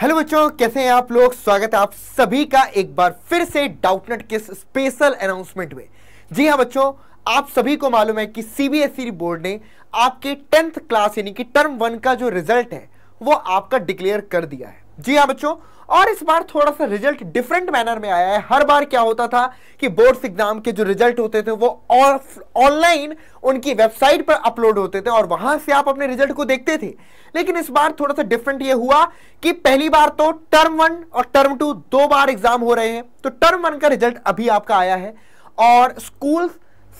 Hello बच्चों कैसे हैं आप लोग स्वागत है आप सभी का एक बार फिर से डाउटनेट के स्पेशल अनाउंसमेंट में जी हाँ बच्चों आप सभी को मालूम है कि सीबीएसई बोर्ड e ने आपके टेंथ क्लास यानी कि टर्म वन का जो रिजल्ट है वो आपका डिक्लेयर कर दिया है जी हाँ बच्चों और इस बार थोड़ा सा रिजल्ट डिफरेंट मैनर में आया है हर बार क्या होता था कि बोर्ड्स एग्जाम के जो रिजल्ट होते थे वो ऑनलाइन उनकी वेबसाइट पर अपलोड होते थे और वहां से आप अपने रिजल्ट को देखते थे लेकिन इस बार थोड़ा सा डिफरेंट ये हुआ कि पहली बार तो टर्म वन और टर्म टू दो बार एग्जाम हो रहे हैं तो टर्म वन का रिजल्ट अभी आपका आया है और स्कूल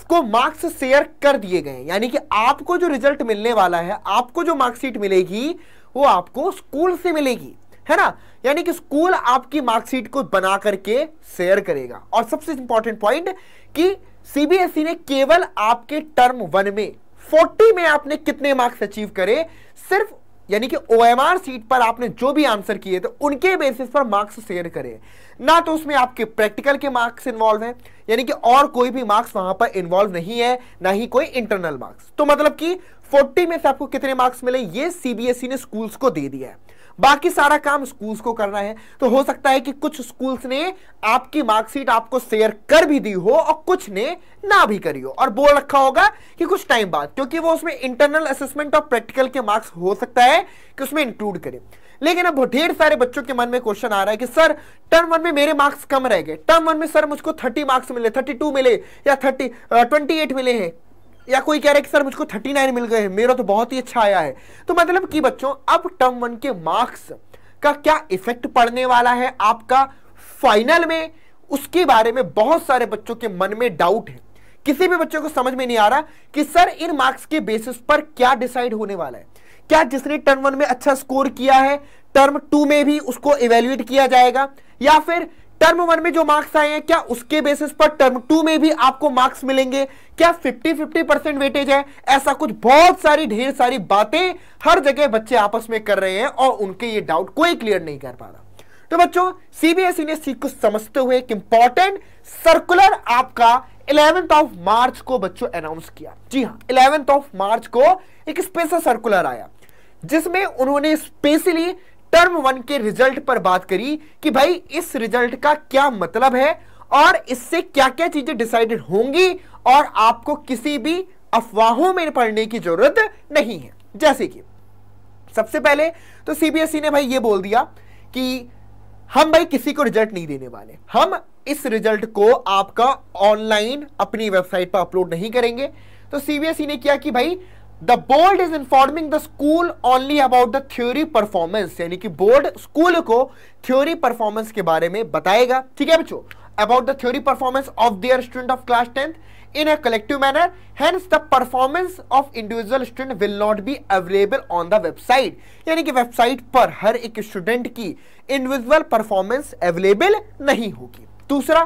को मार्क्स शेयर कर दिए गए यानी कि आपको जो रिजल्ट मिलने वाला है आपको जो मार्कशीट मिलेगी वो आपको स्कूल से मिलेगी है ना यानी कि स्कूल आपकी मार्कशीट को बना करके शेयर करेगा और सबसे इंपॉर्टेंट पॉइंट कि सीबीएसई e ने केवल आपके टर्म वन में 40 में आपने कितने मार्क्स अचीव करे सिर्फ यानी कि ओएमआर सीट पर आपने जो भी आंसर किए थे उनके बेसिस पर मार्क्स शेयर करें ना तो उसमें आपके प्रैक्टिकल के मार्क्स इन्वॉल्व हैं यानी कि और कोई भी मार्क्स वहां पर इन्वॉल्व नहीं है ना ही कोई इंटरनल मार्क्स तो मतलब कि 40 में से आपको कितने मार्क्स मिले ये सीबीएसई e ने स्कूल्स को दे दिया है बाकी सारा काम स्कूल्स को करना है तो हो सकता है कि कुछ स्कूल्स ने आपकी मार्कशीट आपको शेयर कर भी दी हो और कुछ ने ना भी करी हो और बोल रखा होगा कि कुछ टाइम बाद क्योंकि वो उसमें इंटरनल असेसमेंट और प्रैक्टिकल के मार्क्स हो सकता है कि उसमें इंक्लूड करें लेकिन अब ढेर सारे बच्चों के मन में क्वेश्चन आ रहा है कि सर टर्म वन में मेरे मार्क्स कम रह गए टर्म वन में सर मुझको थर्टी मार्क्स मिले थर्टी टू मिले या थर्टी ट्वेंटी एट मिले हैं या कोई कह रहा है कि सर मुझको 39 मिल गए हैं मेरा तो बहुत ही अच्छा आया है तो मतलब कि बच्चों अब टर्म वन के मार्क्स का क्या इफेक्ट पड़ने वाला है आपका फाइनल में उसके बारे में बहुत सारे बच्चों के मन में डाउट है किसी भी बच्चों को समझ में नहीं आ रहा कि सर इन मार्क्स के बेसिस पर क्या डिसाइड होने वाला है क्या जिसने टर्म वन में अच्छा स्कोर किया है टर्म टू में भी उसको इवेल्युएट किया जाएगा या फिर टर्म वन में जो मार्क्स आए हैं क्या उसके बेसिस पर टर्म टू में भी आपको मार्क्स मिलेंगे क्या 50 50 परसेंट वेटेज है ऐसा कुछ बहुत सारी ढेर सारी बातें हर जगह बच्चे आपस में कर रहे हैं और उनके ये डाउट कोई क्लियर नहीं कर पा रहा तो बच्चों सीबीएसई e ने सी को समझते हुए एक इंपॉर्टेंट सर्कुलर आपका इलेवेंथ ऑफ मार्च को बच्चों अनाउंस किया जी हाँ इलेवेंथ ऑफ मार्च को एक स्पेशल सर्कुलर आया जिसमें उन्होंने स्पेशली टर्म वन के रिजल्ट पर बात करी कि भाई इस रिजल्ट का क्या मतलब है और इससे क्या क्या चीजें डिसाइडेड होंगी और आपको किसी भी अफवाहों में पढ़ने की जरूरत नहीं है जैसे कि सबसे पहले तो सीबीएसई e ने भाई ये बोल दिया कि हम भाई किसी को रिजल्ट नहीं देने वाले हम इस रिजल्ट को आपका ऑनलाइन अपनी वेबसाइट पर अपलोड नहीं करेंगे तो सीबीएसई e ने किया कि भाई the board is informing the school only about the theory performance यानी कि बोर्ड स्कूल को थ्योरी परफॉर्मेंस के बारे में बताएगा ठीक है बच्चों about the theory performance of their student of class tenth in a collective manner hence the performance of individual student will not be available on the website यानी कि वेबसाइट पर हर एक स्टूडेंट की इंडिविजुअल परफॉर्मेंस अवेलेबल नहीं होगी दूसरा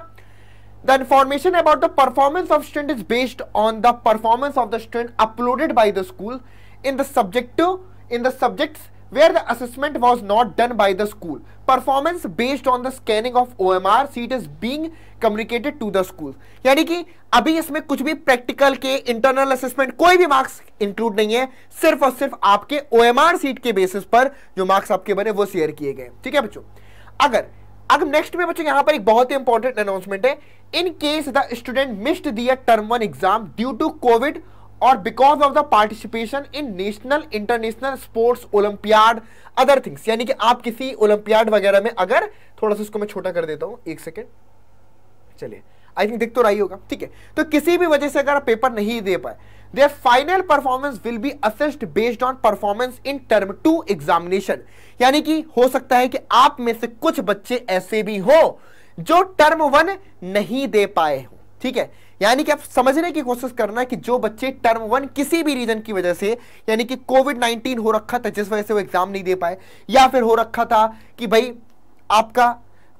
The information about the performance of student is based on the performance of the student uploaded by the school in the subject to, in the subjects where the assessment was not done by the school. Performance based on the scanning of OMR sheet is being communicated to the school. yani ki abhi isme kuch bhi practical ke internal assessment koi bhi marks include nahi hai sirf aur sirf aapke OMR sheet ke basis par jo marks aapke bane wo share kiye gaye theek hai bachcho agar अब next में बच्चों यहां पर एक बहुत ही important announcement है in case the student missed their term one exam due to Covid और because of the participation in national international sports olympiad other things यानी कि आप किसी ओलंपियाड वगैरह में अगर थोड़ा सा इसको मैं छोटा कर देता हूं एक सेकेंड चलिए आई थिंक दिख तो रही होगा ठीक है तो किसी भी वजह से अगर पेपर नहीं दे पाए their final performance will be assessed based on performance in term 2 examination यानी कि हो सकता है कि आप में से कुछ बच्चे ऐसे भी हो जो टर्म वन नहीं दे पाए हो ठीक है यानी कि आप समझने की कोशिश करना कि जो बच्चे टर्म वन किसी भी रीजन की वजह से यानी कि कोविड नाइन्टीन हो रखा था जिस वजह से वो एग्जाम नहीं दे पाए या फिर हो रखा था कि भाई आपका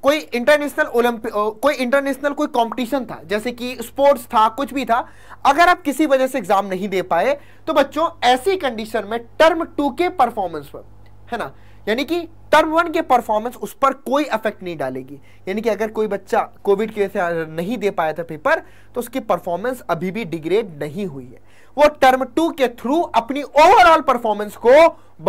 कोई इंटरनेशनल ओलंपिक कोई इंटरनेशनल कोई कंपटीशन था जैसे कि स्पोर्ट्स था कुछ भी था अगर आप किसी वजह से एग्जाम नहीं दे पाए तो बच्चों ऐसी कंडीशन में टर्म टू के परफॉर्मेंस पर है ना यानी कि टर्म वन के परफॉर्मेंस उस पर कोई अफेक्ट नहीं डालेगी यानी कि अगर कोई बच्चा कोविड की वजह से नहीं दे पाया था पेपर तो उसकी परफॉर्मेंस अभी भी डिग्रेड नहीं हुई है वो टर्म टू के थ्रू अपनी ओवरऑल परफॉर्मेंस को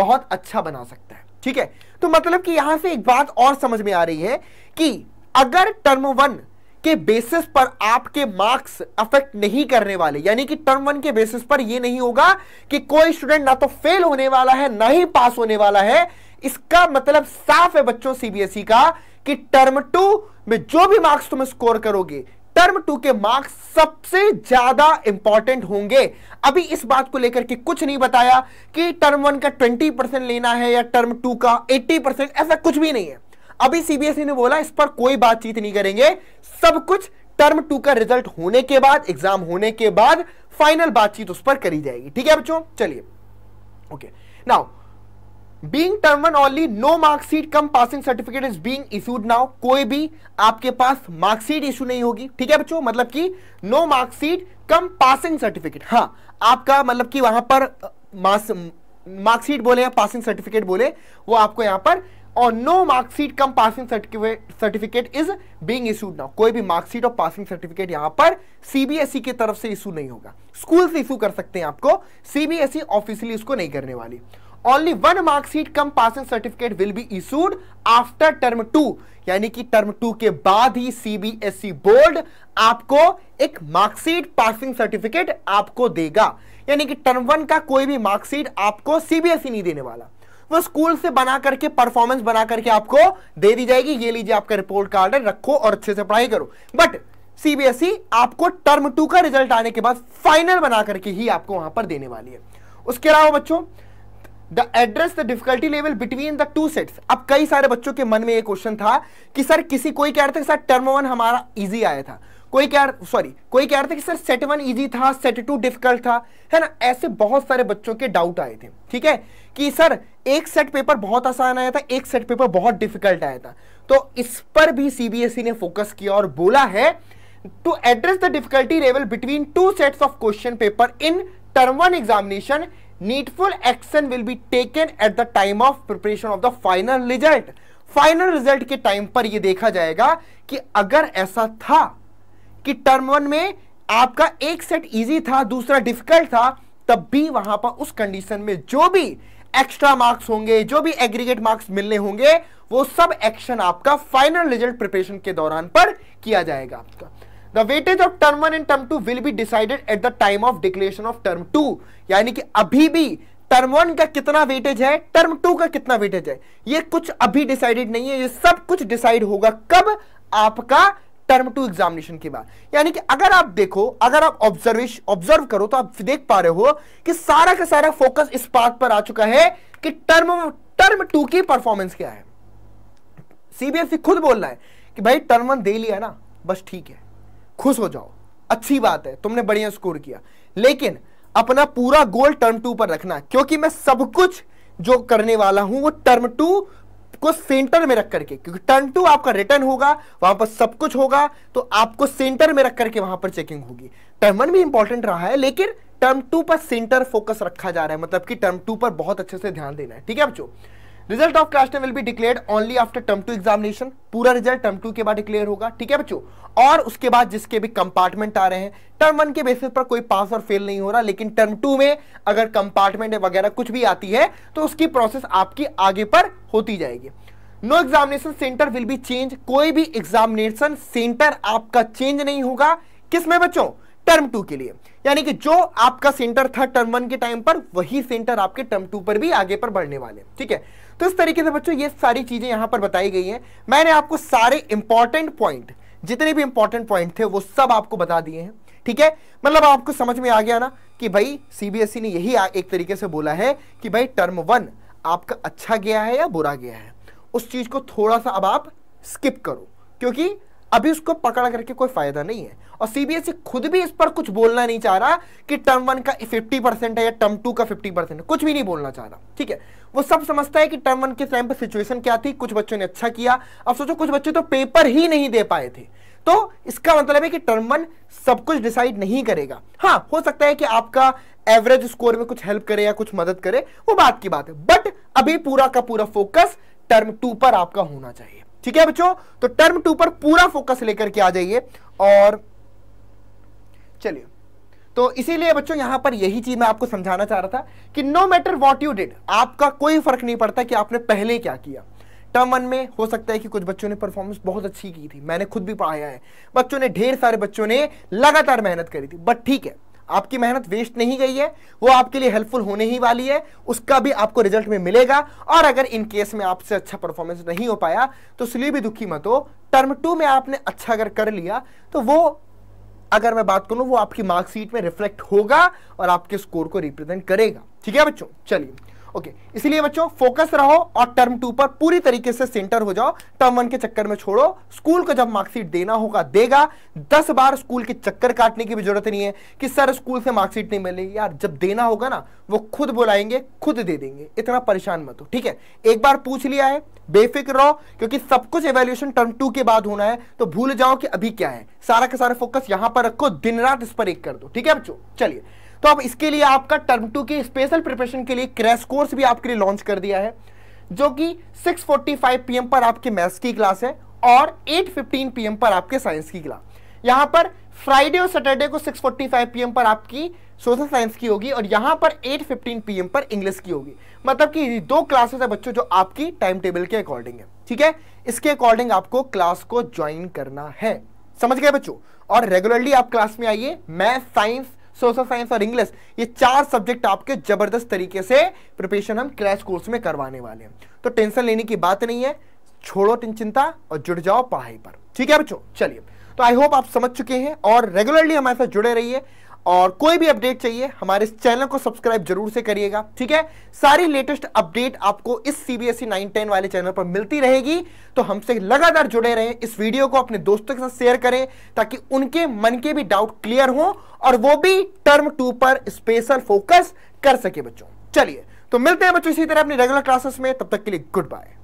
बहुत अच्छा बना सकता है ठीक है तो मतलब कि यहां से एक बात और समझ में आ रही है कि अगर टर्म वन के बेसिस पर आपके मार्क्स अफेक्ट नहीं करने वाले यानी कि टर्म वन के बेसिस पर यह नहीं होगा कि कोई स्टूडेंट ना तो फेल होने वाला है ना ही पास होने वाला है इसका मतलब साफ है बच्चों सीबीएसई e का कि टर्म टू में जो भी मार्क्स तुम स्कोर करोगे टर्म टू के मार्क्स सबसे ज्यादा इंपॉर्टेंट होंगे अभी इस बात को लेकर के कुछ नहीं बताया कि टर्म वन का ट्वेंटी परसेंट लेना है या टर्म टू का एट्टी परसेंट ऐसा कुछ भी नहीं है अभी सीबीएसई e ने बोला इस पर कोई बातचीत नहीं करेंगे सब कुछ टर्म टू का रिजल्ट होने के बाद एग्जाम होने के बाद फाइनल बातचीत उस पर करी जाएगी ठीक है बच्चों चलिए okay now being term one only no marksheet cum passing certificate is being issued now कोई भी आपके पास मार्क्सिट इशू नहीं होगी ठीक है बच्चों मतलब कि no marksheet cum passing certificate हाँ आपका मतलब कि वहां पर मार्क्सिट बोले या पासिंग सर्टिफिकेट बोले वो आपको यहां पर और no marksheet cum passing certificate is being issued now कोई भी मार्क्सिट और पासिंग सर्टिफिकेट यहां पर सीबीएसई e की तरफ से इशू नहीं होगा स्कूल से इशू कर सकते हैं आपको सीबीएसई ऑफिशियली e इसको नहीं करने वाली only one marksheet cum passing certificate will be issued after term two यानी कि टर्म टू के बाद ही सीबीएसई बोर्ड e आपको एक मार्कशीट पासिंग सर्टिफिकेट आपको देगा यानी कि टर्म वन का कोई भी मार्कशीट आपको सीबीएसई e नहीं देने वाला वो स्कूल से बना करके परफॉर्मेंस बना करके आपको दे दी जाएगी ये लीजिए आपका रिपोर्ट कार्ड है रखो और अच्छे से पढ़ाई करो बट सीबीएसई e आपको टर्म टू का रिजल्ट आने के बाद फाइनल बना करके ही आपको वहां पर देने वाली है उसके अलावा बच्चों the address the difficulty level between the two sets अब कई सारे बच्चों के मन में ये क्वेश्चन था कि सर किसी कोई कह रहा था कि सर टर्म वन हमारा इजी आया था कोई कह सॉरी कोई कह रहे थे कि सर सेट वन इजी था सेट टू डिफिकल्ट था है ना ऐसे बहुत सारे बच्चों के डाउट आए थे ठीक है कि सर एक सेट पेपर बहुत आसान आया था एक सेट पेपर बहुत डिफिकल्ट आया था तो इस पर भी सीबीएसई e ने फोकस किया और बोला है to address the difficulty level between two sets of question paper in term one examination needful action will be taken at the time of preparation of the final result final result के time पर यह देखा जाएगा कि अगर ऐसा था कि टर्म वन में आपका एक सेट इजी था दूसरा डिफिकल्ट था तब भी वहां पर उस कंडीशन में जो भी एक्स्ट्रा मार्क्स होंगे जो भी एग्रीगेट मार्क्स मिलने होंगे वो सब एक्शन आपका फाइनल रिजल्ट प्रिपरेशन के दौरान पर किया जाएगा आपका The weightage of term one and term two will be decided at the time of declaration of term two. यानी कि अभी भी term one का कितना weightage है term two का कितना weightage है ये कुछ अभी decided नहीं है ये सब कुछ decide होगा कब आपका term two examination के बाद यानी कि अगर आप देखो अगर आप ऑब्जर्वेश observe करो तो आप देख पा रहे हो कि सारा का सारा फोकस इस part पर आ चुका है कि टर्म टर्म टू की परफॉर्मेंस क्या है सीबीएसई खुद बोल रहा है कि भाई टर्म वन दे लिया ना बस ठीक है खुश हो जाओ अच्छी बात है तुमने बढ़िया स्कोर किया लेकिन अपना पूरा गोल टर्म टू पर रखना क्योंकि मैं सब कुछ जो करने वाला हूं वो टर्म टू को सेंटर में रख करके क्योंकि टर्म टू आपका रिटर्न होगा वहां पर सब कुछ होगा तो आपको सेंटर में रख करके वहां पर चेकिंग होगी टर्म वन भी इंपॉर्टेंट रहा है लेकिन टर्म टू पर सेंटर फोकस रखा जा रहा है मतलब कि टर्म टू पर बहुत अच्छे से ध्यान देना है ठीक है बच्चों result of class ten will be declare only after term two examination पूरा रिजल्ट टर्म टू के बाद डिक्लेयर होगा ठीक है बच्चों और उसके बाद जिसके भी कंपार्टमेंट आ रहे हैं टर्म वन के बेसिस पर कोई पास और फेल नहीं हो रहा लेकिन टर्म टू में अगर कंपार्टमेंट वगैरह कुछ भी आती है तो उसकी प्रोसेस आपकी आगे पर होती जाएगी no examination centre will be change कोई भी एग्जामिनेशन सेंटर आपका चेंज नहीं होगा किसमें बच्चों टर्म टू के लिए यानी कि जो आपका सेंटर था टर्म वन के टाइम पर वही सेंटर आपके टर्म टू पर भी आगे पर बढ़ने वाले ठीक है तो इस तरीके से बच्चों ये सारी चीज़ें यहां पर बताई गई हैं मैंने आपको सारे इंपॉर्टेंट पॉइंट जितने भी इंपॉर्टेंट पॉइंट थे वो सब आपको बता दिए हैं ठीक है मतलब आपको समझ में आ गया ना कि भाई सीबीएसई e ने यही एक तरीके से बोला है कि भाई टर्म वन आपका अच्छा गया है या बुरा गया है उस चीज़ को थोड़ा सा अब आप स्किप करो क्योंकि अभी उसको पकड़ करके कोई फायदा नहीं है और सीबीएसई खुद भी इस पर कुछ बोलना नहीं चाह रहा कि टर्म वन का 50 परसेंट है या टर्म टू का 50 परसेंट कुछ भी नहीं बोलना चाह रहा ठीक है वो सब समझता है कि टर्म वन के टाइम पर सिचुएशन क्या थी कुछ बच्चों ने अच्छा किया अब सोचो कुछ बच्चे तो पेपर ही नहीं दे पाए थे तो इसका मतलब है कि टर्म वन सब कुछ डिसाइड नहीं करेगा हाँ हो सकता है कि आपका एवरेज स्कोर में कुछ हेल्प करे या कुछ मदद करे वो बात की बात है बट अभी पूरा का पूरा फोकस टर्म टू पर आपका होना चाहिए ठीक है बच्चों तो टर्म टू पर पूरा फोकस लेकर के आ जाइए और चलिए तो इसीलिए बच्चों यहां पर यही चीज मैं आपको समझाना चाह रहा था कि no matter what you did आपका कोई फर्क नहीं पड़ता कि आपने पहले क्या किया टर्म वन में हो सकता है कि कुछ बच्चों ने परफॉर्मेंस बहुत अच्छी की थी मैंने खुद भी पढ़ाया है बच्चों ने ढेर सारे बच्चों ने लगातार मेहनत करी थी बट ठीक है आपकी मेहनत वेस्ट नहीं गई है वो आपके लिए हेल्पफुल होने ही वाली है उसका भी आपको रिजल्ट में मिलेगा और अगर इन केस में आपसे अच्छा परफॉर्मेंस नहीं हो पाया तो इसलिए भी दुखी मत हो टर्म टू में आपने अच्छा अगर कर लिया तो वो अगर मैं बात करूं वो आपकी मार्कशीट में रिफ्लेक्ट होगा और आपके स्कोर को रिप्रेजेंट करेगा ठीक है बच्चों चलिए ओके इसलिए बच्चों फोकस रहो और टर्म टू पर पूरी तरीके से सेंटर हो जाओ टर्म वन के चक्कर में छोड़ो स्कूल को जब मार्कशीट देना होगा देगा दस बार स्कूल के चक्कर काटने की भी जरूरत नहीं है कि सर स्कूल से मार्कशीट नहीं मिलेगी यार जब देना होगा ना वो खुद बुलाएंगे खुद दे देंगे इतना परेशान मत हो ठीक है एक बार पूछ लिया है बेफिक्र रहो क्योंकि सब कुछ एवेल्यूशन टर्म टू के बाद होना है तो भूल जाओ कि अभी क्या है सारा का सारा फोकस यहां पर रखो दिन रात इस पर एक कर दो ठीक है बच्चों चलिए तो अब इसके लिए आपका टर्म टू की स्पेशल प्रिपरेशन के लिए क्रैश कोर्स भी आपके लिए लॉन्च कर दिया है जो कि 6:45 पीएम पर आपके मैथ्स की क्लास है और 8:15 पीएम पर आपके साइंस की क्लास यहाँ पर फ्राइडे और सैटरडे को 6:45 पीएम पर आपकी सोशल साइंस की होगी और यहां पर 8:15 पीएम पर इंग्लिश की होगी मतलब कि दो क्लासेस है बच्चों जो आपकी टाइम टेबल के अकॉर्डिंग है ठीक है इसके अकॉर्डिंग आपको क्लास को ज्वाइन करना है समझ गए बच्चों और रेगुलरली आप क्लास में आइए मैथ साइंस सोशल साइंस और इंग्लिश ये चार सब्जेक्ट आपके जबरदस्त तरीके से प्रिपरेशन हम क्रैश कोर्स में करवाने वाले हैं तो टेंशन लेने की बात नहीं है छोड़ो चिंता और जुड़ जाओ पढ़ाई पर ठीक है बच्चों चलिए तो आई होप आप समझ चुके हैं और रेगुलरली हमारे साथ जुड़े रहिए और कोई भी अपडेट चाहिए हमारे इस चैनल को सब्सक्राइब जरूर से करिएगा ठीक है सारी लेटेस्ट अपडेट आपको इस सीबीएसई 910 e वाले चैनल पर मिलती रहेगी तो हमसे लगातार जुड़े रहें इस वीडियो को अपने दोस्तों के साथ शेयर करें ताकि उनके मन के भी डाउट क्लियर हो और वो भी टर्म टू पर स्पेशल फोकस कर सके बच्चों चलिए तो मिलते हैं बच्चों इसी तरह अपनी रेगुलर क्लासेस में तब तक के लिए गुड बाय